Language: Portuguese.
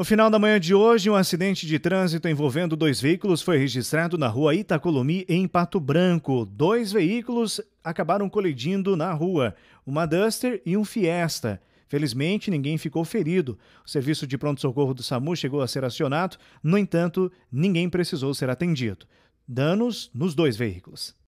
No final da manhã de hoje, um acidente de trânsito envolvendo dois veículos foi registrado na rua Itacolomi, em Pato Branco. Dois veículos acabaram colidindo na rua, uma Duster e um Fiesta. Felizmente, ninguém ficou ferido. O serviço de pronto-socorro do SAMU chegou a ser acionado, no entanto, ninguém precisou ser atendido. Danos nos dois veículos.